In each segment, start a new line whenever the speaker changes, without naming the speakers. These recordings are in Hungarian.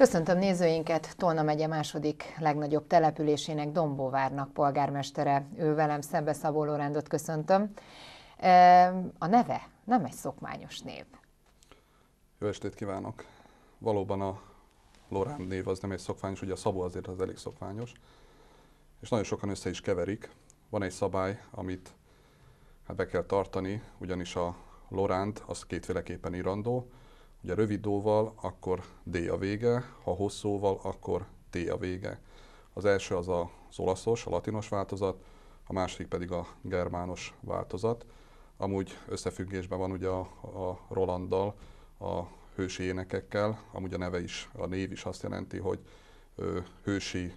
Köszöntöm nézőinket, Tolna megye második legnagyobb településének Dombóvárnak polgármestere. Ő velem szembe Szabó Lorándot köszöntöm. E, a neve nem egy szokmányos név.
Jó estét kívánok! Valóban a Loránd név az nem egy szokványos, ugye a Szabó azért az elég szokványos, és nagyon sokan össze is keverik. Van egy szabály, amit hát be kell tartani, ugyanis a Loránd az kétféleképpen irandó, Ugye rövidóval akkor D a vége, ha hosszóval akkor T a vége. Az első az az olaszos, a latinos változat, a másik pedig a germános változat. Amúgy összefüggésben van ugye a, a Rolanddal, a hősi énekekkel, amúgy a neve is, a név is azt jelenti, hogy ö, hősi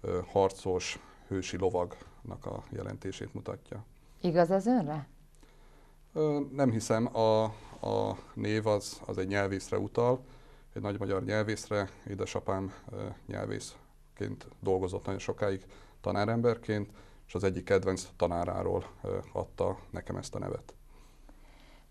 ö, harcos, hősi lovagnak a jelentését mutatja.
Igaz ez önre?
Ö, nem hiszem, a, a név az, az egy nyelvészre utal, egy nagy magyar nyelvészre, édesapám nyelvészként dolgozott nagyon sokáig tanáremberként, és az egyik kedvenc tanáráról adta nekem ezt a nevet.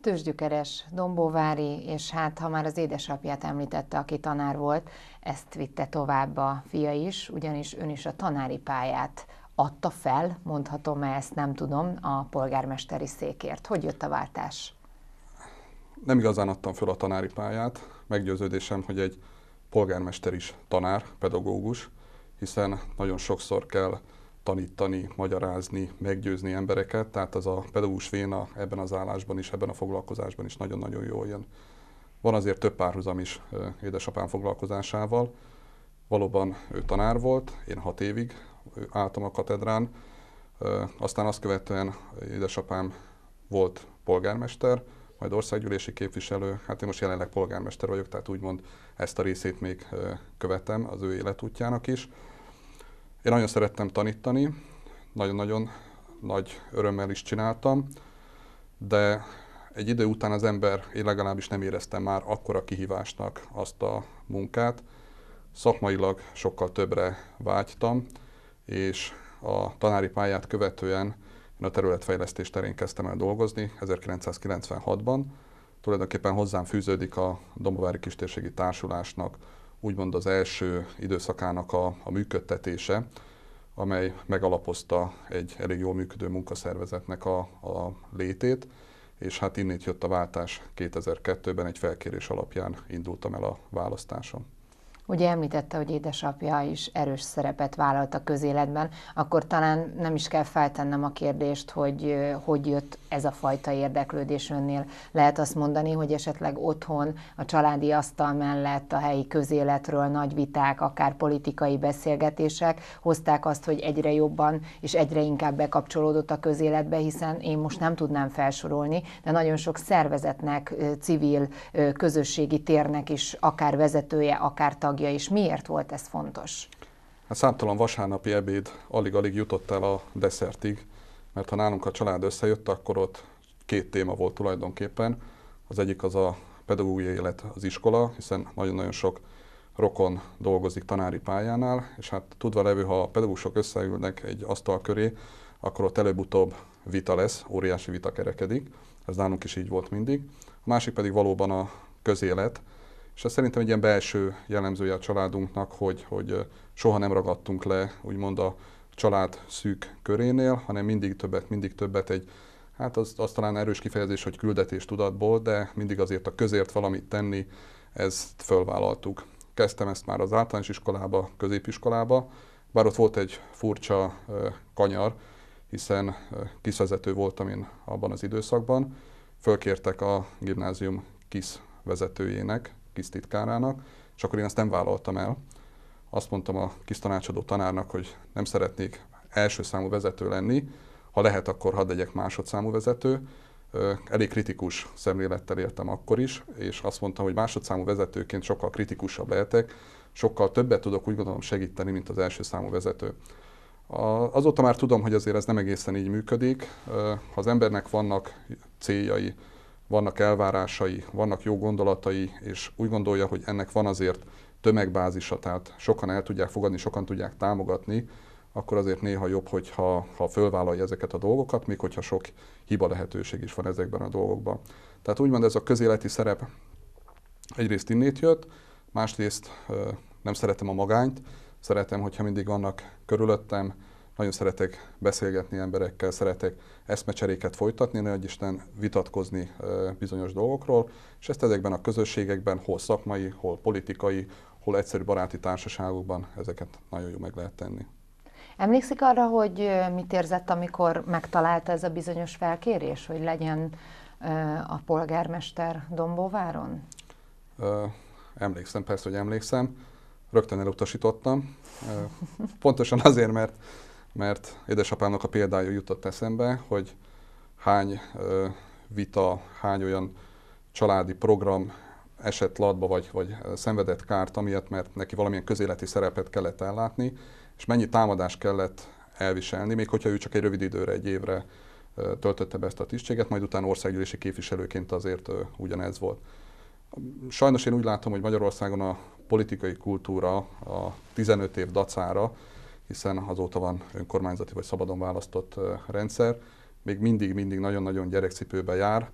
Tősgyükeres, Dombóvári, és hát ha már az édesapját említette, aki tanár volt, ezt vitte tovább a fia is, ugyanis ön is a tanári pályát adta fel, mondhatom-e ezt, nem tudom, a polgármesteri székért. Hogy jött a váltás?
nem igazán adtam föl a tanári pályát, meggyőződésem, hogy egy polgármester is tanár, pedagógus, hiszen nagyon sokszor kell tanítani, magyarázni, meggyőzni embereket, tehát az a pedagógus véna ebben az állásban is, ebben a foglalkozásban is nagyon-nagyon jól jön. Van azért több párhuzam is édesapám foglalkozásával. Valóban ő tanár volt, én hat évig álltam a katedrán, aztán azt követően édesapám volt polgármester, majd országgyűlési képviselő, hát én most jelenleg polgármester vagyok, tehát úgymond ezt a részét még követem az ő életútjának is. Én nagyon szerettem tanítani, nagyon-nagyon nagy örömmel is csináltam, de egy idő után az ember, én legalábbis nem éreztem már akkora kihívásnak azt a munkát. Szakmailag sokkal többre vágytam, és a tanári pályát követően én a területfejlesztés terén kezdtem el dolgozni 1996-ban. Tulajdonképpen hozzám fűződik a Domovári Kistérségi Társulásnak úgymond az első időszakának a, a működtetése, amely megalapozta egy elég jól működő munkaszervezetnek a, a létét, és hát innét jött a váltás 2002-ben, egy felkérés alapján indultam el a választáson.
Ugye említette, hogy édesapja is erős szerepet vállalt a közéletben, akkor talán nem is kell feltennem a kérdést, hogy hogy jött ez a fajta érdeklődés önnél. Lehet azt mondani, hogy esetleg otthon a családi asztal mellett a helyi közéletről nagy viták, akár politikai beszélgetések hozták azt, hogy egyre jobban és egyre inkább bekapcsolódott a közéletbe, hiszen én most nem tudnám felsorolni, de nagyon sok szervezetnek, civil, közösségi térnek is akár vezetője, akár tag tagja is. Miért volt ez fontos?
A hát számtalan vasárnapi ebéd alig-alig jutott el a desszertig, mert ha nálunk a család összejött, akkor ott két téma volt tulajdonképpen. Az egyik az a pedagógiai élet az iskola, hiszen nagyon-nagyon sok rokon dolgozik tanári pályánál, és hát tudva levő, ha a pedagógusok összeülnek egy asztal köré, akkor ott előbb-utóbb vita lesz, óriási vita kerekedik. Ez nálunk is így volt mindig. A másik pedig valóban a közélet, és ez szerintem egy ilyen belső jellemzője a családunknak, hogy, hogy soha nem ragadtunk le, úgymond a család szűk körénél, hanem mindig többet, mindig többet egy, hát az, az talán erős kifejezés, hogy küldetés tudatból, de mindig azért a közért valamit tenni, ezt fölvállaltuk. Kezdtem ezt már az általános iskolába, középiskolába, bár ott volt egy furcsa kanyar, hiszen kiszvezető voltam én abban az időszakban. Fölkértek a gimnázium kis vezetőjének, KISZ titkárának, és akkor én ezt nem vállaltam el. Azt mondtam a KISZ tanácsadó tanárnak, hogy nem szeretnék első számú vezető lenni, ha lehet, akkor hadd legyek másodszámú vezető. Elég kritikus szemlélettel éltem akkor is, és azt mondtam, hogy másodszámú vezetőként sokkal kritikusabb lehetek, sokkal többet tudok úgy gondolom segíteni, mint az első számú vezető. Azóta már tudom, hogy azért ez nem egészen így működik. Ha az embernek vannak céljai, vannak elvárásai, vannak jó gondolatai, és úgy gondolja, hogy ennek van azért tömegbázisa, tehát sokan el tudják fogadni, sokan tudják támogatni, akkor azért néha jobb, hogyha ha fölvállalja ezeket a dolgokat, még hogyha sok hiba lehetőség is van ezekben a dolgokban. Tehát úgymond ez a közéleti szerep egyrészt innét jött, másrészt nem szeretem a magányt, szeretem, hogyha mindig vannak körülöttem nagyon szeretek beszélgetni emberekkel, szeretek eszmecseréket folytatni, nagy Isten vitatkozni bizonyos dolgokról, és ezt ezekben a közösségekben, hol szakmai, hol politikai, hol egyszerű baráti társaságokban ezeket nagyon jó meg lehet tenni.
Emlékszik arra, hogy mit érzett, amikor megtalálta ez a bizonyos felkérés, hogy legyen a polgármester Dombóváron?
Emlékszem, persze, hogy emlékszem. Rögtön elutasítottam. Pontosan azért, mert mert édesapámnak a példája jutott eszembe, hogy hány ö, vita, hány olyan családi program esett latba, vagy, vagy szenvedett kárt, amiatt, mert neki valamilyen közéleti szerepet kellett ellátni, és mennyi támadást kellett elviselni, még hogyha ő csak egy rövid időre, egy évre töltötte be ezt a tisztséget, majd utána országgyűlési képviselőként azért ugyanez volt. Sajnos én úgy látom, hogy Magyarországon a politikai kultúra a 15 év dacára hiszen azóta van önkormányzati vagy szabadon választott rendszer, még mindig-mindig nagyon-nagyon gyerekcipőbe jár.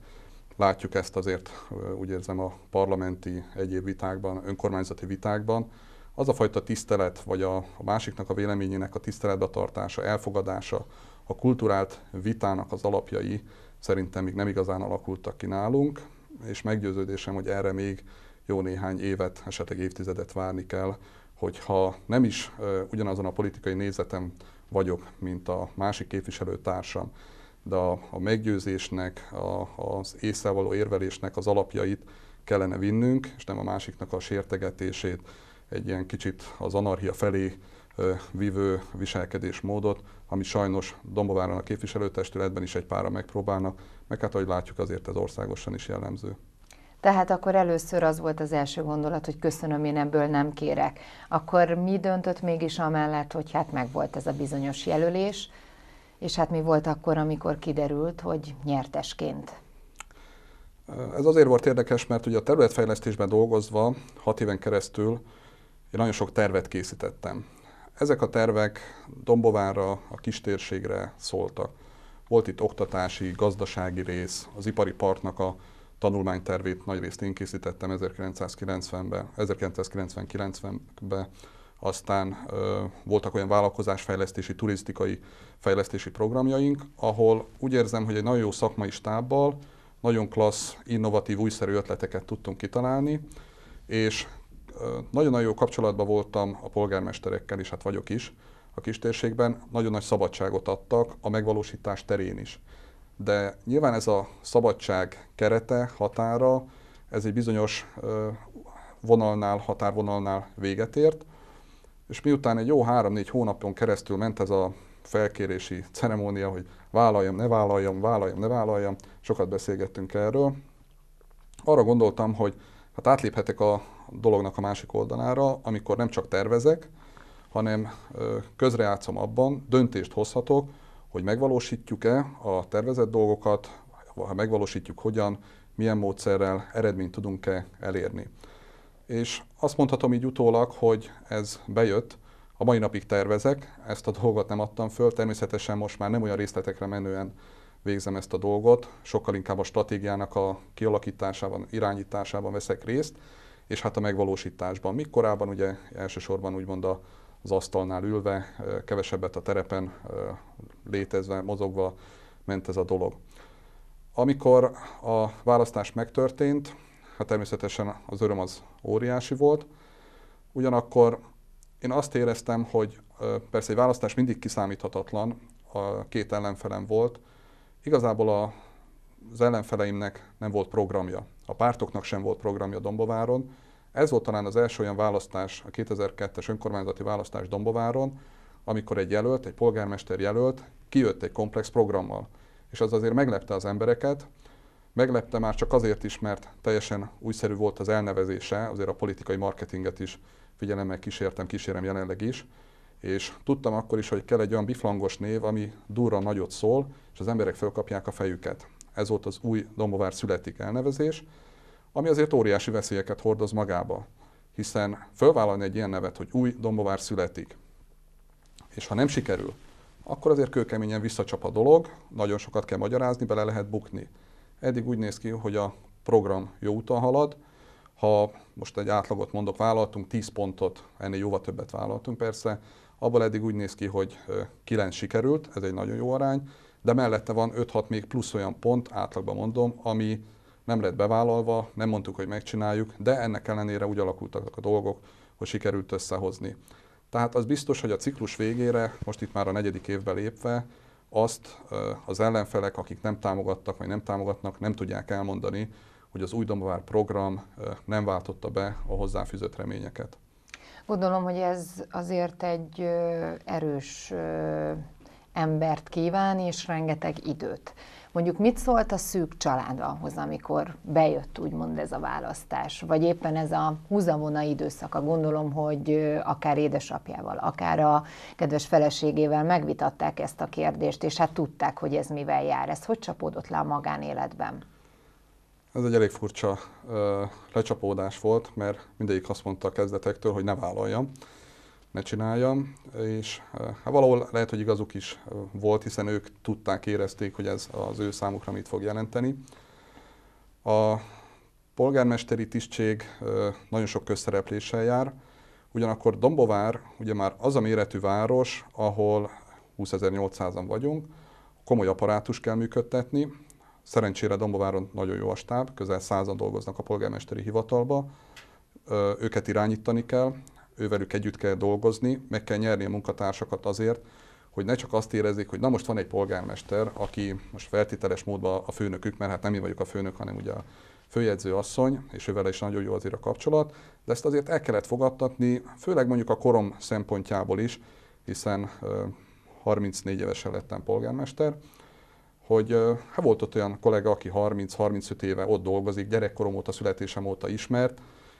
Látjuk ezt azért, úgy érzem, a parlamenti egyéb vitákban, önkormányzati vitákban. Az a fajta tisztelet, vagy a, másiknak a véleményének a tiszteletbe tartása, elfogadása, a kulturált vitának az alapjai szerintem még nem igazán alakultak ki nálunk, és meggyőződésem, hogy erre még jó néhány évet, esetleg évtizedet várni kell, hogyha nem is ugyanazon a politikai nézetem vagyok, mint a másik képviselőtársam, de a, a meggyőzésnek, a, az észre való érvelésnek az alapjait kellene vinnünk, és nem a másiknak a sértegetését, egy ilyen kicsit az anarchia felé ö, vívő viselkedésmódot, ami sajnos Dombováron a képviselőtestületben is egy pára megpróbálnak, meg hát ahogy látjuk azért ez országosan is jellemző.
Tehát akkor először az volt az első gondolat, hogy köszönöm, én ebből nem kérek. Akkor mi döntött mégis amellett, hogy hát megvolt ez a bizonyos jelölés, és hát mi volt akkor, amikor kiderült, hogy nyertesként?
Ez azért volt érdekes, mert ugye a területfejlesztésben dolgozva, hat éven keresztül én nagyon sok tervet készítettem. Ezek a tervek Dombovára, a kistérségre szóltak. Volt itt oktatási, gazdasági rész, az ipari partnak a tanulmánytervét nagyrészt én készítettem 1990-ben, 1999-ben, aztán ö, voltak olyan vállalkozásfejlesztési, turisztikai fejlesztési programjaink, ahol úgy érzem, hogy egy nagyon jó szakmai stábbal nagyon klassz, innovatív, újszerű ötleteket tudtunk kitalálni, és nagyon-nagyon jó kapcsolatban voltam a polgármesterekkel, és hát vagyok is a kistérségben, nagyon nagy szabadságot adtak a megvalósítás terén is de nyilván ez a szabadság kerete, határa, ez egy bizonyos vonalnál, határvonalnál véget ért, és miután egy jó három-négy hónapon keresztül ment ez a felkérési ceremónia, hogy vállaljam, ne vállaljam, vállaljam, ne vállaljam, sokat beszélgettünk erről, arra gondoltam, hogy hát átléphetek a dolognak a másik oldalára, amikor nem csak tervezek, hanem közrejátszom abban, döntést hozhatok, hogy megvalósítjuk-e a tervezett dolgokat, ha megvalósítjuk hogyan, milyen módszerrel eredményt tudunk-e elérni. És azt mondhatom így utólag, hogy ez bejött, a mai napig tervezek, ezt a dolgot nem adtam föl, természetesen most már nem olyan részletekre menően végzem ezt a dolgot, sokkal inkább a stratégiának a kialakításában, irányításában veszek részt, és hát a megvalósításban. mikorában, ugye elsősorban úgymond az asztalnál ülve, kevesebbet a terepen létezve, mozogva ment ez a dolog. Amikor a választás megtörtént, hát természetesen az öröm az óriási volt, ugyanakkor én azt éreztem, hogy persze egy választás mindig kiszámíthatatlan, a két ellenfelem volt, igazából a, az ellenfeleimnek nem volt programja, a pártoknak sem volt programja Dombováron, ez volt talán az első olyan választás, a 2002-es önkormányzati választás Dombováron, amikor egy jelölt, egy polgármester jelölt kijött egy komplex programmal. És az azért meglepte az embereket, meglepte már csak azért is, mert teljesen újszerű volt az elnevezése, azért a politikai marketinget is figyelemmel kísértem, kísérem jelenleg is, és tudtam akkor is, hogy kell egy olyan biflangos név, ami durra nagyot szól, és az emberek fölkapják a fejüket. Ez volt az új Dombovár születik elnevezés, ami azért óriási veszélyeket hordoz magába, hiszen fölvállalni egy ilyen nevet, hogy új Dombovár születik, és ha nem sikerül, akkor azért kőkeményen visszacsap a dolog, nagyon sokat kell magyarázni, bele lehet bukni. Eddig úgy néz ki, hogy a program jó úton halad, ha most egy átlagot mondok, vállaltunk 10 pontot, ennél jóval többet vállaltunk persze, abból eddig úgy néz ki, hogy 9 sikerült, ez egy nagyon jó arány, de mellette van 5-6 még plusz olyan pont, átlagban mondom, ami nem lett bevállalva, nem mondtuk, hogy megcsináljuk, de ennek ellenére úgy alakultak a dolgok, hogy sikerült összehozni. Tehát az biztos, hogy a ciklus végére, most itt már a negyedik évbe lépve, azt az ellenfelek, akik nem támogattak vagy nem támogatnak, nem tudják elmondani, hogy az új Dombavár program nem váltotta be a hozzáfűzött reményeket.
Gondolom, hogy ez azért egy erős embert kíván, és rengeteg időt. Mondjuk mit szólt a szűk család ahhoz, amikor bejött úgymond ez a választás, vagy éppen ez a húzavona időszaka, gondolom, hogy akár édesapjával, akár a kedves feleségével megvitatták ezt a kérdést, és hát tudták, hogy ez mivel jár. Ez hogy csapódott le a magánéletben?
Ez egy elég furcsa ö, lecsapódás volt, mert mindegyik azt mondta a kezdetektől, hogy ne vállaljam ne csináljam, és eh, hát valahol lehet, hogy igazuk is eh, volt, hiszen ők tudták, érezték, hogy ez az ő számukra mit fog jelenteni. A polgármesteri tisztség eh, nagyon sok közszerepléssel jár, ugyanakkor Dombovár ugye már az a méretű város, ahol 20.800-an vagyunk, komoly apparátus kell működtetni, Szerencsére Dombováron nagyon jó a stáb, közel százan dolgoznak a polgármesteri hivatalba, őket irányítani kell, ővelük együtt kell dolgozni, meg kell nyerni a munkatársakat azért, hogy ne csak azt érezzék, hogy na most van egy polgármester, aki most feltételes módban a főnökük, mert hát nem én vagyok a főnök, hanem ugye a főjegyző asszony, és ővel is nagyon jó azért a kapcsolat, de ezt azért el kellett fogadtatni, főleg mondjuk a korom szempontjából is, hiszen 34 évesen lettem polgármester, hogy ha hát volt ott olyan kollega, aki 30-35 éve ott dolgozik, gyerekkorom óta, születésem óta ismert,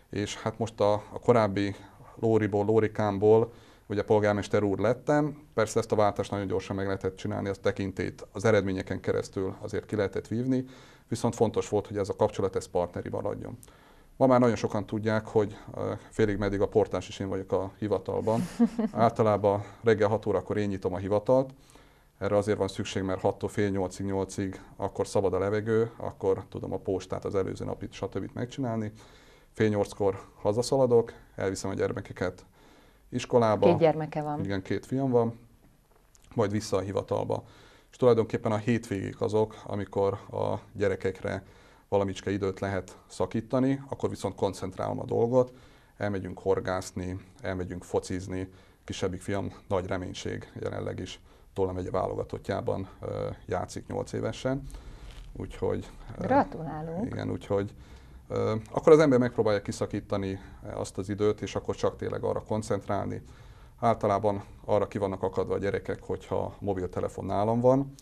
és hát most a, a korábbi Lóriból, Lórikámból ugye polgármester úr lettem. Persze ezt a váltást nagyon gyorsan meg lehetett csinálni, az tekintét az eredményeken keresztül azért ki lehetett vívni, viszont fontos volt, hogy ez a kapcsolat ez partneri maradjon. Ma már nagyon sokan tudják, hogy félig meddig a portás is én vagyok a hivatalban. Általában reggel 6 órakor én nyitom a hivatalt, erre azért van szükség, mert 6-tól fél 8-ig, 8-ig, akkor szabad a levegő, akkor tudom a postát, az előző napit, stb. megcsinálni fél nyolckor hazaszaladok, elviszem a gyermekeket iskolába. Két gyermeke van. Igen, két fiam van, majd vissza a hivatalba. És tulajdonképpen a hétvégék azok, amikor a gyerekekre valamicske időt lehet szakítani, akkor viszont koncentrálom a dolgot, elmegyünk horgászni, elmegyünk focizni, kisebbik fiam nagy reménység jelenleg is Tolna egy válogatottjában játszik 8 évesen. Úgyhogy...
Gratulálunk!
Igen, úgyhogy akkor az ember megpróbálja kiszakítani azt az időt, és akkor csak tényleg arra koncentrálni. Általában arra ki vannak akadva a gyerekek, hogyha a mobiltelefon nálam van,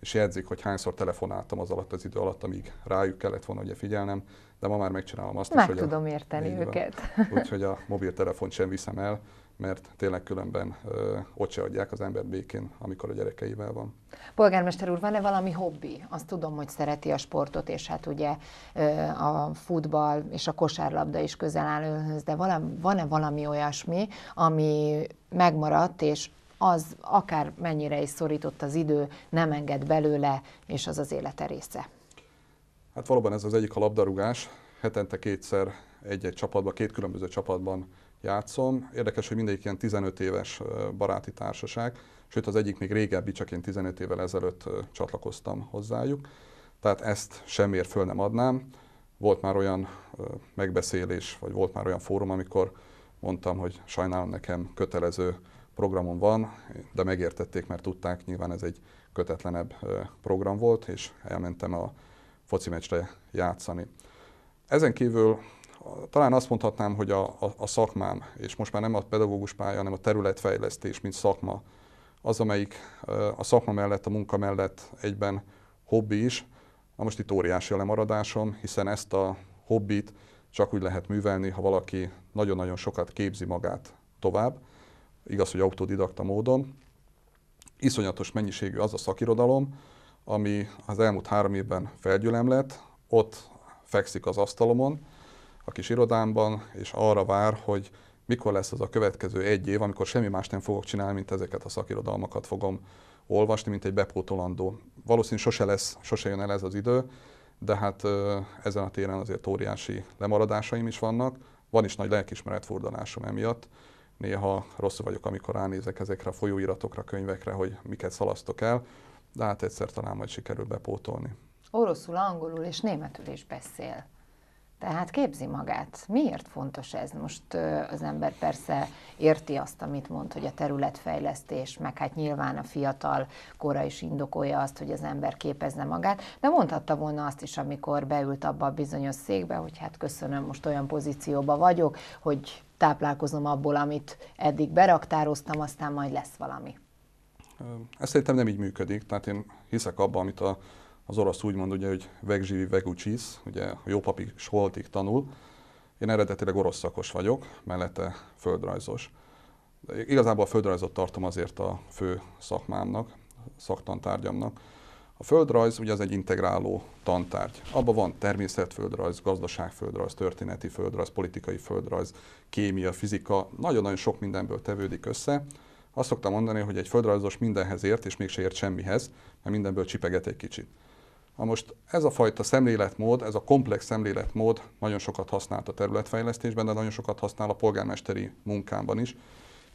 és jegyzik, hogy hányszor telefonáltam az alatt az idő alatt, amíg rájuk kellett volna ugye figyelnem, de ma már megcsinálom azt Meg is, hogy... Meg tudom a, érteni őket. Úgyhogy a mobiltelefont sem viszem el, mert tényleg különben ö, ott se adják az ember békén, amikor a gyerekeivel van.
Polgármester úr, van-e valami hobbi? Azt tudom, hogy szereti a sportot, és hát ugye ö, a futball és a kosárlabda is közel áll önhöz, de van-e valami olyasmi, ami megmaradt, és az akár mennyire is szorított az idő, nem enged belőle, és az az élete része?
Hát valóban ez az egyik a labdarúgás. Hetente kétszer egy-egy csapatban, két különböző csapatban játszom. Érdekes, hogy mindegyik ilyen 15 éves baráti társaság, sőt az egyik még régebbi, csak én 15 évvel ezelőtt csatlakoztam hozzájuk. Tehát ezt semmiért föl nem adnám. Volt már olyan megbeszélés, vagy volt már olyan fórum, amikor mondtam, hogy sajnálom nekem kötelező programom van, de megértették, mert tudták, nyilván ez egy kötetlenebb program volt, és elmentem a foci meccsre játszani. Ezen kívül talán azt mondhatnám, hogy a, a, a szakmám, és most már nem a pedagógus pálya, hanem a területfejlesztés, mint szakma, az, amelyik a szakma mellett, a munka mellett egyben hobbi is. a most itt óriási a lemaradásom, hiszen ezt a hobbit csak úgy lehet művelni, ha valaki nagyon-nagyon sokat képzi magát tovább. Igaz, hogy autodidakta módon. Iszonyatos mennyiségű az a szakirodalom, ami az elmúlt három évben felgyülem lett, ott fekszik az asztalomon, a kis irodámban, és arra vár, hogy mikor lesz az a következő egy év, amikor semmi más nem fogok csinálni, mint ezeket a szakirodalmakat fogom olvasni, mint egy bepótolandó. Valószínűleg sose lesz, sose jön el ez az idő, de hát ezen a téren azért óriási lemaradásaim is vannak. Van is nagy lelkismeret furdalásom emiatt. Néha rosszul vagyok, amikor ránézek ezekre a folyóiratokra, könyvekre, hogy miket szalasztok el, de hát egyszer talán majd sikerül bepótolni.
Oroszul, angolul és németül is beszél. Tehát képzi magát. Miért fontos ez? Most az ember persze érti azt, amit mond, hogy a területfejlesztés, meg hát nyilván a fiatal kora is indokolja azt, hogy az ember képezne magát, de mondhatta volna azt is, amikor beült abba a bizonyos székbe, hogy hát köszönöm, most olyan pozícióba vagyok, hogy táplálkozom abból, amit eddig beraktároztam, aztán majd lesz valami.
Ez szerintem nem így működik. Tehát én hiszek abban, amit a az orosz úgy mond, ugye, hogy vegzsivi vegucsis, ugye jó papi soltig tanul. Én eredetileg orosz szakos vagyok, mellette földrajzos. De igazából a földrajzot tartom azért a fő szakmámnak, szaktantárgyamnak. A földrajz ugye az egy integráló tantárgy. Abban van természetföldrajz, gazdaságföldrajz, történeti földrajz, politikai földrajz, kémia, fizika, nagyon-nagyon sok mindenből tevődik össze. Azt szoktam mondani, hogy egy földrajzos mindenhez ért, és mégse ért semmihez, mert mindenből csipeget egy kicsit. Na most ez a fajta szemléletmód, ez a komplex szemléletmód nagyon sokat használt a területfejlesztésben, de nagyon sokat használ a polgármesteri munkámban is.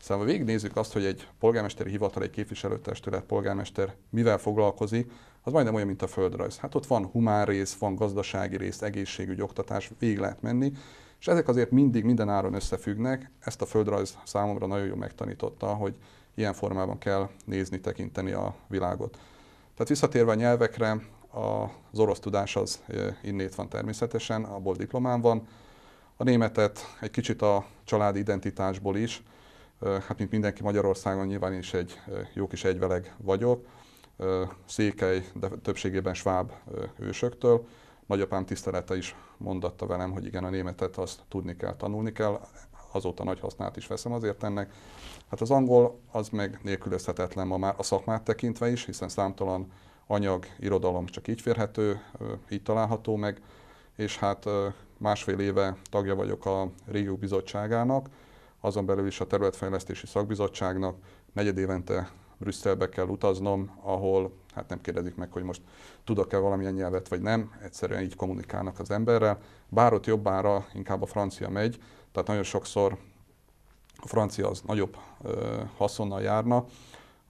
Szóval ha végignézzük azt, hogy egy polgármesteri hivatal, egy képviselőtestület polgármester mivel foglalkozik, az majdnem olyan, mint a földrajz. Hát ott van humán rész, van gazdasági rész, egészségügy, oktatás, végig lehet menni, és ezek azért mindig minden áron összefüggnek. Ezt a földrajz számomra nagyon jól megtanította, hogy ilyen formában kell nézni, tekinteni a világot. Tehát visszatérve a nyelvekre, az orosz tudás az innét van természetesen, abból diplomám van. A németet egy kicsit a családi identitásból is, hát mint mindenki Magyarországon nyilván is egy jó kis egyveleg vagyok, székely, de többségében sváb ősöktől. Nagyapám tisztelete is mondatta velem, hogy igen, a németet azt tudni kell, tanulni kell, azóta nagy hasznát is veszem azért ennek. Hát az angol az meg nélkülözhetetlen ma már a szakmát tekintve is, hiszen számtalan anyag, irodalom csak így férhető, így található meg, és hát másfél éve tagja vagyok a Régió Bizottságának, azon belül is a Területfejlesztési Szakbizottságnak, évente Brüsszelbe kell utaznom, ahol hát nem kérdezik meg, hogy most tudok-e valamilyen nyelvet vagy nem, egyszerűen így kommunikálnak az emberrel. Bár ott jobbára inkább a francia megy, tehát nagyon sokszor a francia az nagyobb ö, haszonnal járna,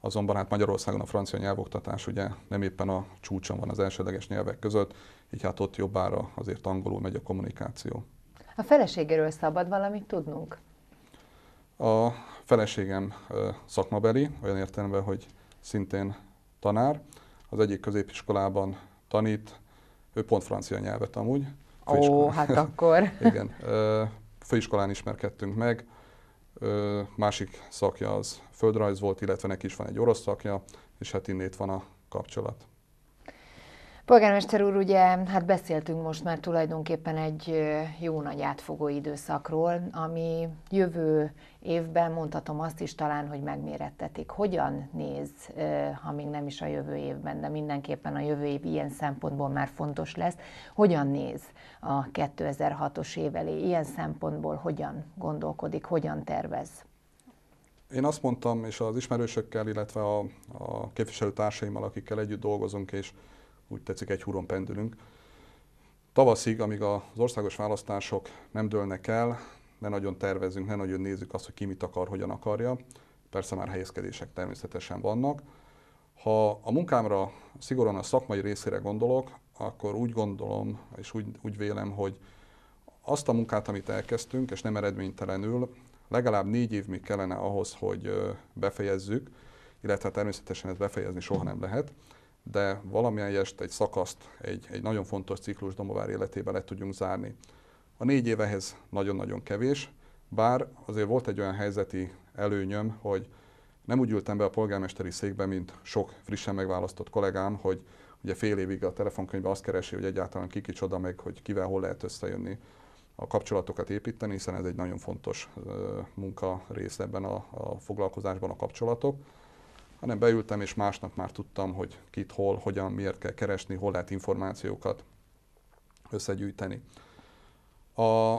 Azonban hát Magyarországon a francia nyelvoktatás ugye nem éppen a csúcson van az elsődleges nyelvek között, így hát ott jobbára azért angolul megy a kommunikáció.
A feleségéről szabad valamit tudnunk?
A feleségem szakmabeli, olyan értelemben, hogy szintén tanár. Az egyik középiskolában tanít, ő pont francia nyelvet amúgy. Ó, hát akkor. Igen, főiskolán ismerkedtünk meg, másik szakja az földrajz volt, illetve neki is van egy orosz szakja, és hát innét van a kapcsolat.
Polgármester úr, ugye hát beszéltünk most már tulajdonképpen egy jó nagy átfogó időszakról, ami jövő évben mondhatom azt is talán, hogy megmérettetik. Hogyan néz, ha még nem is a jövő évben, de mindenképpen a jövő év ilyen szempontból már fontos lesz, hogyan néz a 2006-os év elé, ilyen szempontból hogyan gondolkodik, hogyan tervez?
Én azt mondtam, és az ismerősökkel, illetve a, a képviselőtársaimmal, akikkel együtt dolgozunk, és úgy tetszik, egy huron pendülünk. Tavaszig, amíg az országos választások nem dőlnek el, ne nagyon tervezünk, ne nagyon nézzük azt, hogy ki mit akar, hogyan akarja. Persze már helyezkedések természetesen vannak. Ha a munkámra szigorúan a szakmai részére gondolok, akkor úgy gondolom és úgy, úgy vélem, hogy azt a munkát, amit elkezdtünk, és nem eredménytelenül, legalább négy év még kellene ahhoz, hogy befejezzük, illetve természetesen ezt befejezni soha nem lehet de valamilyen jest, egy szakaszt, egy, egy nagyon fontos ciklus Domovár életében le tudjunk zárni. A négy év ehhez nagyon-nagyon kevés, bár azért volt egy olyan helyzeti előnyöm, hogy nem úgy ültem be a polgármesteri székbe, mint sok frissen megválasztott kollégám, hogy ugye fél évig a telefonkönyvbe azt keresi, hogy egyáltalán ki kicsoda meg, hogy kivel hol lehet összejönni a kapcsolatokat építeni, hiszen ez egy nagyon fontos munka rész ebben a, a foglalkozásban a kapcsolatok hanem beültem, és másnap már tudtam, hogy kit, hol, hogyan, miért kell keresni, hol lehet információkat összegyűjteni. A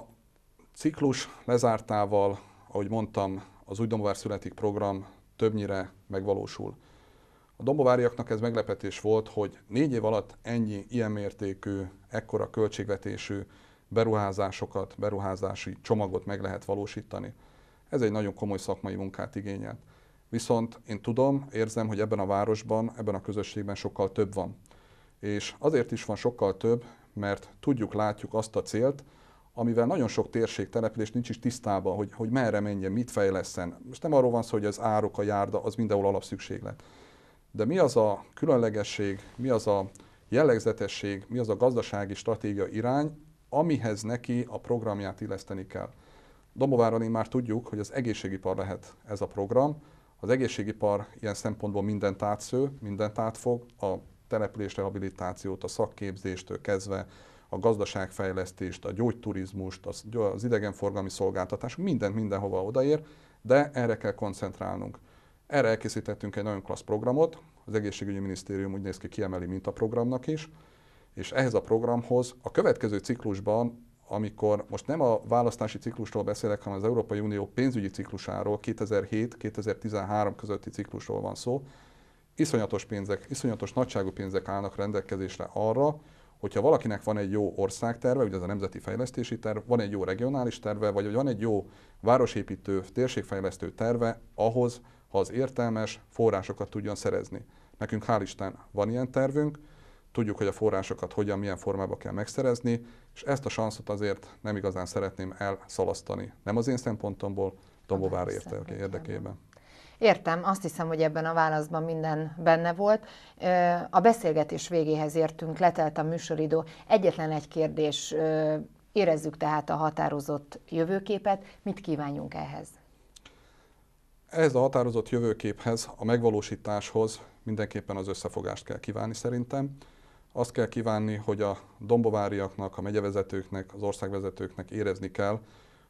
ciklus lezártával, ahogy mondtam, az új Dombovár születik program többnyire megvalósul. A dombováriaknak ez meglepetés volt, hogy négy év alatt ennyi ilyen mértékű, ekkora költségvetésű beruházásokat, beruházási csomagot meg lehet valósítani. Ez egy nagyon komoly szakmai munkát igényelt. Viszont én tudom, érzem, hogy ebben a városban, ebben a közösségben sokkal több van. És azért is van sokkal több, mert tudjuk, látjuk azt a célt, amivel nagyon sok térség, település nincs is tisztában, hogy, hogy merre menjen, mit fejleszen. Most nem arról van szó, hogy az árok, a járda, az mindenhol alapszükséglet. De mi az a különlegesség, mi az a jellegzetesség, mi az a gazdasági stratégia irány, amihez neki a programját illeszteni kell. Domováron én már tudjuk, hogy az egészségipar lehet ez a program, az egészségipar ilyen szempontból mindent átsző, mindent átfog, a rehabilitációt, a szakképzéstől kezdve a gazdaságfejlesztést, a gyógyturizmust, az idegenforgalmi szolgáltatás, mindent mindenhova odaér, de erre kell koncentrálnunk. Erre elkészítettünk egy nagyon klassz programot, az egészségügyi minisztérium úgy néz ki, kiemeli mintaprogramnak is, és ehhez a programhoz a következő ciklusban amikor most nem a választási ciklusról beszélek, hanem az Európai Unió pénzügyi ciklusáról, 2007-2013 közötti ciklusról van szó, iszonyatos pénzek, iszonyatos nagyságú pénzek állnak rendelkezésre arra, hogyha valakinek van egy jó országterve, ugye ez a nemzeti fejlesztési terv, van egy jó regionális terve, vagy van egy jó városépítő, térségfejlesztő terve, ahhoz, ha az értelmes forrásokat tudjon szerezni. Nekünk hál' Isten van ilyen tervünk, tudjuk, hogy a forrásokat hogyan, milyen formába kell megszerezni, és ezt a sanszot azért nem igazán szeretném elszalasztani. Nem az én szempontomból, Tombovár érte, érdekében.
Értem, azt hiszem, hogy ebben a válaszban minden benne volt. A beszélgetés végéhez értünk, letelt a műsoridó. Egyetlen egy kérdés, érezzük tehát a határozott jövőképet. Mit kívánjunk ehhez?
Ez a határozott jövőképhez, a megvalósításhoz mindenképpen az összefogást kell kívánni szerintem. Azt kell kívánni, hogy a dombováriaknak, a megyevezetőknek, az országvezetőknek érezni kell,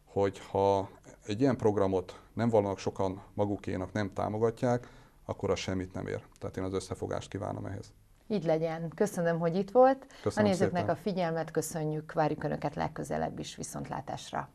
hogy ha egy ilyen programot nem vallanak sokan magukénak, nem támogatják, akkor az semmit nem ér. Tehát én az összefogást kívánom ehhez.
Így legyen. Köszönöm, hogy itt volt. Köszönöm a nézőknek szépen. a figyelmet köszönjük, várjuk Önöket legközelebb is viszontlátásra.